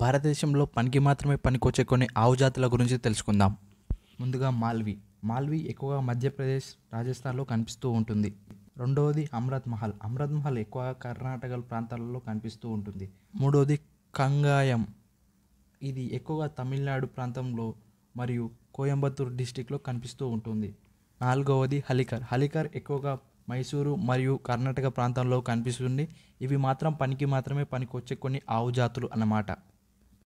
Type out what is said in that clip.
భారతదేశంలో పనికి మాత్రమే పనికొచ్చే కొన్ని ఆవు జాతుల గురించి తెలుసుకుందాం ముందుగా మాల్వి మాల్వి ఎక్కువగా మధ్యప్రదేశ్ రాజస్థాన్లో కనిపిస్తూ ఉంటుంది రెండవది అమృత్ మహల్ అమృత్ మహల్ ఎక్కువగా కర్ణాటక ప్రాంతాలలో కనిపిస్తూ ఉంటుంది మూడవది కంగాయం ఇది ఎక్కువగా తమిళనాడు ప్రాంతంలో మరియు కోయంబత్తూరు డిస్టిక్లో కనిపిస్తూ ఉంటుంది నాలుగవది హలికర్ హలికర్ ఎక్కువగా మైసూరు మరియు కర్ణాటక ప్రాంతంలో కనిపిస్తుంది ఇవి మాత్రం పనికి మాత్రమే పనికి వచ్చే కొన్ని ఆవు జాతులు అన్నమాట